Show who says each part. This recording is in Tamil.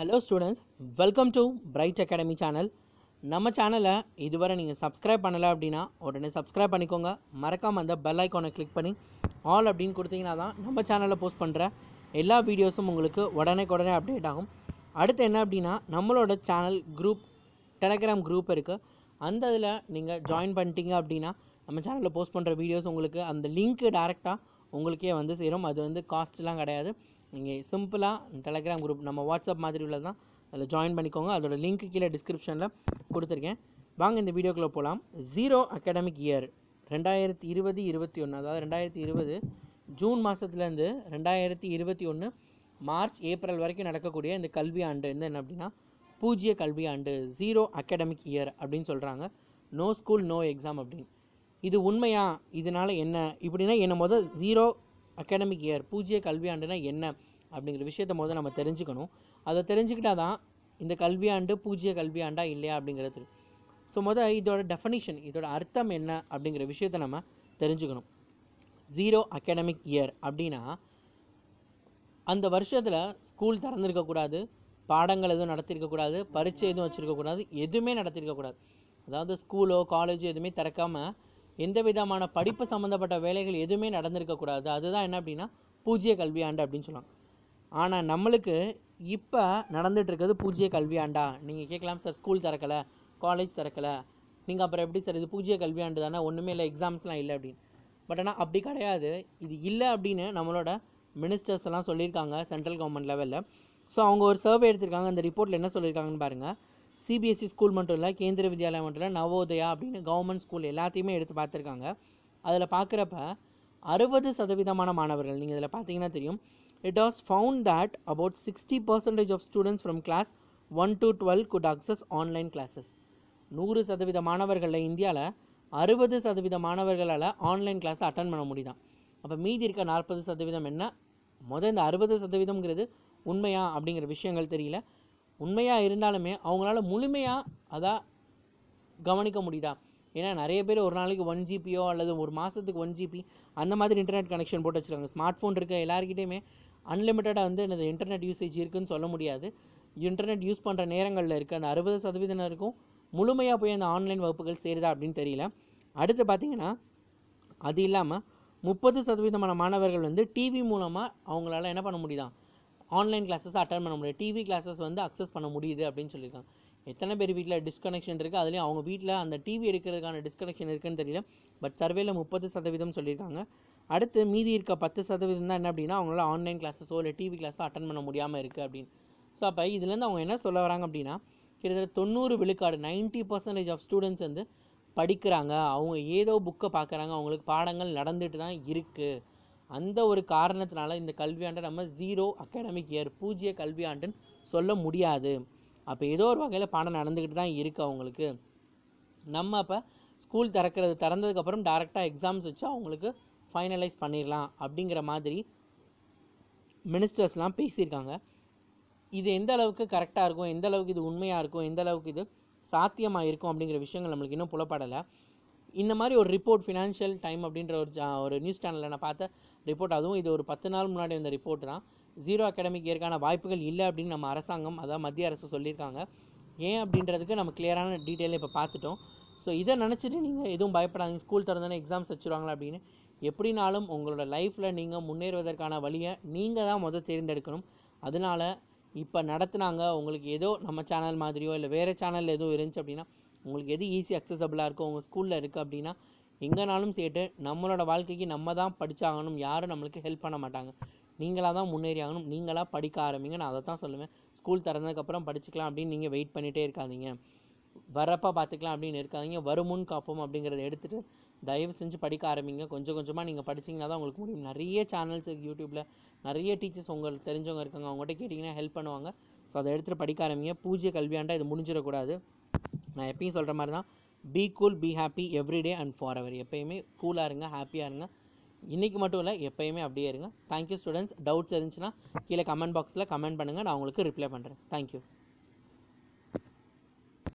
Speaker 1: hello students welcome to bright academy channel நம்ம சேனலை இதுவரை நீங்கள் சப்ஸ்கிரைப் பண்ணலை அப்படின்னா உடனே சப்ஸ்கிரைப் பண்ணிக்கோங்க மறக்காமல் அந்த பெல் ஐக்கானை கிளிக் பண்ணி ஆல் அப்படின்னு கொடுத்தீங்கன்னா தான் நம்ம சேனலில் போஸ்ட் பண்ணுற எல்லா வீடியோஸும் உங்களுக்கு உடனே உடனே அப்டேட் ஆகும் அடுத்து என்ன அப்படின்னா நம்மளோட சேனல் குரூப் டெலகிராம் குரூப் இருக்குது அந்த இதில் நீங்கள் ஜாயின் பண்ணிட்டீங்க அப்படின்னா நம்ம சேனலில் போஸ்ட் பண்ணுற வீடியோஸ் உங்களுக்கு அந்த லிங்க்கு டேரெக்டாக உங்களுக்கே வந்து சேரும் அது வந்து காஸ்ட்லாம் கிடையாது நீங்கள் சிம்பிளாக டெலகிராம் குரூப் நம்ம வாட்ஸ்அப் மாதிரி உள்ளது தான் அதில் ஜாயின் பண்ணிக்கோங்க அதோடய லிங்க் கீழே டிஸ்கிரிப்ஷனில் கொடுத்துருக்கேன் வாங்க இந்த வீடியோக்குள்ளே போகலாம் ஜீரோ அகாடமிக் இயர் ரெண்டாயிரத்தி இருபது இருபத்தி ஒன்று அதாவது ரெண்டாயிரத்தி இருபது ஜூன் மாதத்துலேருந்து ரெண்டாயிரத்தி இருபத்தி ஒன்று மார்ச் ஏப்ரல் வரைக்கும் நடக்கக்கூடிய இந்த கல்வி ஆண்டு என்ன அப்படின்னா பூஜ்ய கல்வி ஆண்டு ஜீரோ அகாடமிக் இயர் அப்படின்னு சொல்கிறாங்க நோ ஸ்கூல் நோ எக்ஸாம் அப்படின்னு இது உண்மையா இதனால் என்ன இப்படின்னா என்னும் போது ஜீரோ அகாடமிக் இயர் பூஜ்ய கல்வியாண்டுனா என்ன அப்படிங்கிற விஷயத்த முதல்ல நம்ம தெரிஞ்சுக்கணும் அதை தெரிஞ்சுக்கிட்டா தான் இந்த கல்வியாண்டு பூஜ்ய கல்வியாண்டா இல்லையா அப்படிங்கிறது ஸோ முதல் இதோட டெஃபனிஷன் இதோட அர்த்தம் என்ன அப்படிங்கிற விஷயத்த நம்ம தெரிஞ்சுக்கணும் ஜீரோ அகாடமிக் இயர் அப்படின்னா அந்த வருஷத்தில் ஸ்கூல் திறந்துருக்கக்கூடாது பாடங்கள் எதுவும் நடத்திருக்கக்கூடாது பரீட்சை எதுவும் வச்சுருக்கக்கூடாது எதுவுமே நடத்திருக்கக்கூடாது அதாவது ஸ்கூலோ காலேஜோ எதுவுமே திறக்காமல் எந்த விதமான படிப்பு சம்மந்தப்பட்ட வேலைகள் எதுவுமே நடந்திருக்கக்கூடாது அதுதான் என்ன அப்படின்னா பூஜ்ய கல்வியாண்டு அப்படின்னு சொல்லுவாங்க ஆனால் நம்மளுக்கு இப்போ நடந்துகிட்ருக்கிறது பூஜ்ய கல்வியாண்டா நீங்கள் கேட்கலாம் சார் ஸ்கூல் திறக்கலை காலேஜ் திறக்கலை நீங்கள் அப்புறம் எப்படி சார் இது பூஜ்ய கல்வியாண்டு தானே ஒன்றுமே இல்லை எக்ஸாம்ஸ்லாம் இல்லை அப்படின்னு பட் ஆனால் அப்படி கிடையாது இது இல்லை அப்படின்னு நம்மளோட மினிஸ்டர்ஸ் எல்லாம் சொல்லியிருக்காங்க சென்ட்ரல் கவர்மெண்ட் லெவலில் ஸோ அவங்க ஒரு சர்வே எடுத்திருக்காங்க அந்த ரிப்போர்ட்டில் என்ன சொல்லியிருக்காங்கன்னு பாருங்கள் சிபிஎஸ்சி ஸ்கூல் மட்டும் இல்லை கேந்திர வித்யாலயா மட்டும் இல்லை நவோதயா அப்படின்னு கவர்மெண்ட் ஸ்கூல் எல்லாத்தையுமே எடுத்து பார்த்துருக்காங்க அதில் பார்க்குறப்ப அறுபது சதவீதமான மாணவர்கள் நீங்கள் இதில் பார்த்தீங்கன்னா தெரியும் it was found that about sixty percentage of students from class one to twelve could access online classes நூறு சதவீத மாணவர்களில் இந்தியாவில் அறுபது சதவீத மாணவர்களால் ஆன்லைன் கிளாஸை அட்டன் பண்ண முடியுதான் அப்போ மீதி இருக்க நாற்பது சதவீதம் என்ன முதல் இந்த அறுபது சதவீதம்ங்கிறது உண்மையா அப்படிங்கிற விஷயங்கள் தெரியல உண்மையாக இருந்தாலுமே அவங்களால முழுமையாக அதான் கவனிக்க முடியுதா ஏன்னா நிறைய பேர் ஒரு நாளைக்கு ஒன் ஜிபியோ அல்லது ஒரு மாதத்துக்கு ஒன் ஜிபி அந்த மாதிரி இன்டர்நெட் கனெக்ஷன் போட்டு வச்சுருக்காங்க ஸ்மார்ட் ஃபோன் இருக்க எல்லாருக்கிட்டையுமே அன்லிமிட்டடாக வந்து எனது இன்டர்நெட் யூசேஜ் இருக்குதுன்னு சொல்ல முடியாது இன்டர்நெட் யூஸ் பண்ணுற நேரங்களில் இருக்குது அந்த அறுபது சதவீதம் முழுமையாக போய் அந்த ஆன்லைன் வகுப்புகள் சேருதா அப்படின்னு தெரியல அடுத்து பார்த்திங்கன்னா அது இல்லாமல் முப்பது சதவீதமான மாணவர்கள் வந்து டிவி மூலமாக அவங்களால என்ன பண்ண முடியுதான் ஆன்லைன் கிளாஸஸ் அட்டன் பண்ண முடியாது டிவி கிளாஸஸ் வந்து அக்சஸ் பண்ண முடியுது அப்படின்னு சொல்லியிருக்காங்க எத்தனை பேர் வீட்டில் டிஸ்கனெக்ஷன் இருக்குது அதுலேயும் அவங்க வீட்டில் அந்த டிவி எடுக்கிறதுக்கான டிஸ்கனெக்ஷன் இருக்குன்னு தெரியல பட் சர்வேல முப்பது சதவீதம் சொல்லியிருக்காங்க அடுத்து மீதி இருக்க பத்து சதவீதம் தான் என்ன அப்படின்னா அவங்களால ஆன்லைன் கிளாஸஸோ இல்லை டிவி கிளாஸோ அட்டன் பண்ண முடியாமல் இருக்குது அப்படின்னு ஸோ அப்போ இதுலேருந்து அவங்க என்ன சொல்ல வராங்க அப்படின்னா கிட்டத்தட்ட தொண்ணூறு விழுக்காடு நைன்ட்டி பர்சன்டேஜ் ஆஃப் ஸ்டூடெண்ட்ஸ் வந்து படிக்கிறாங்க அவங்க ஏதோ புக்கை பார்க்குறாங்க அவங்களுக்கு பாடங்கள் நடந்துட்டு தான் இருக்குது அந்த ஒரு காரணத்தினால இந்த கல்வியாண்டை நம்ம ஜீரோ அகாடமிக் இயர் பூஜ்ய கல்வியாண்டுன்னு சொல்ல முடியாது அப்போ ஏதோ ஒரு வகையில் பாடம் நடந்துக்கிட்டு தான் இருக்குது அவங்களுக்கு நம்ம அப்போ ஸ்கூல் திறக்கிறது திறந்ததுக்கப்புறம் டேரெக்டாக எக்ஸாம்ஸ் வச்சு அவங்களுக்கு ஃபைனலைஸ் பண்ணிடலாம் அப்படிங்கிற மாதிரி மினிஸ்டர்ஸ்லாம் பேசியிருக்காங்க இது எந்த அளவுக்கு கரெக்டாக இருக்கும் எந்த அளவுக்கு இது உண்மையாக இருக்கும் எந்த அளவுக்கு இது சாத்தியமாக இருக்கும் அப்படிங்கிற விஷயங்கள் நம்மளுக்கு இன்னும் புலப்படலை இந்த மாதிரி ஒரு ரிப்போர்ட் ஃபினான்ஷியல் டைம் அப்படின்ற ஒரு ஒரு நியூஸ் சேனலில் நான் பார்த்த ரிப்போர்ட் அதுவும் இது ஒரு பத்து நாள் முன்னாடி வந்த ரிப்போர்ட் தான் ஜீரோ அகாடமிக் ஏற்கான வாய்ப்புகள் இல்லை அப்படின்னு நம்ம அரசாங்கம் அதாவது மத்திய அரசு சொல்லியிருக்காங்க ஏன் அப்படின்றதுக்கு நம்ம கிளியரான டீட்டெயில் இப்போ பார்த்துட்டோம் ஸோ இதை நினச்சிட்டு நீங்கள் எதுவும் பயப்படாதீங்க ஸ்கூல் திறந்தானே எக்ஸாம்ஸ் வச்சுருவாங்களா அப்படின்னு எப்படினாலும் உங்களோட லைஃப்பில் நீங்கள் முன்னேறுவதற்கான வழியை நீங்கள் தான் முதல் தேர்ந்தெடுக்கணும் அதனால் இப்போ நடத்துனாங்க உங்களுக்கு ஏதோ நம்ம சேனல் மாதிரியோ இல்லை வேறு சேனல் எதுவும் இருந்துச்சு அப்படின்னா உங்களுக்கு எது ஈஸி அக்சசபிளாக இருக்கோ உங்கள் ஸ்கூலில் இருக்குது அப்படின்னா எங்கேனாலும் சேர்த்து நம்மளோட வாழ்க்கைக்கு நம்ம தான் படித்தாகணும் யாரும் நம்மளுக்கு ஹெல்ப் பண்ண மாட்டாங்க நீங்களாக தான் முன்னேறி ஆகணும் நீங்களாக படிக்க ஆரம்பிங்க நான் அதை தான் சொல்லுவேன் ஸ்கூல் திறந்ததுக்கப்புறம் படிச்சுக்கலாம் அப்படின்னு நீங்கள் வெயிட் பண்ணிகிட்டே இருக்காதிங்க வரப்போ பார்த்துக்கலாம் அப்படின்னு இருக்காதிங்க வருமுன் காப்போம் அப்படிங்கிறத எடுத்துகிட்டு தயவு செஞ்சு படிக்க ஆரம்பிங்க கொஞ்சம் கொஞ்சமாக நீங்கள் படிச்சிங்கன்னா தான் உங்களுக்கு முடியும் நிறைய சேனல்ஸ் இருக்குது யூடியூப்பில் நிறைய டீச்சர்ஸ் உங்களுக்கு தெரிஞ்சவங்க இருக்காங்க அவங்ககிட்ட கேட்டிங்கன்னா ஹெல்ப் பண்ணுவாங்க ஸோ அதை எடுத்துகிட்டு படிக்க ஆரம்பிங்க பூஜ்ய கல்வியாண்டா இது முடிஞ்சிடக்கூடாது நான் எப்பயும் சொல்கிற மாதிரி தான் be cool be happy everyday and for our எப்போயுமே கூலாக இருங்க ஹாப்பியாக இருங்க இன்றைக்கி மட்டும் இல்லை எப்போயுமே அப்படியே இருங்க தேங்க்யூ ஸ்டூடெண்ட்ஸ் டவுட்ஸ் இருந்துச்சுன்னா கீழே கமெண்ட் பாக்ஸில் கமெண்ட் பண்ணுங்கள் நான் உங்களுக்கு ரிப்ளை பண்ணுறேன் தேங்க்யூ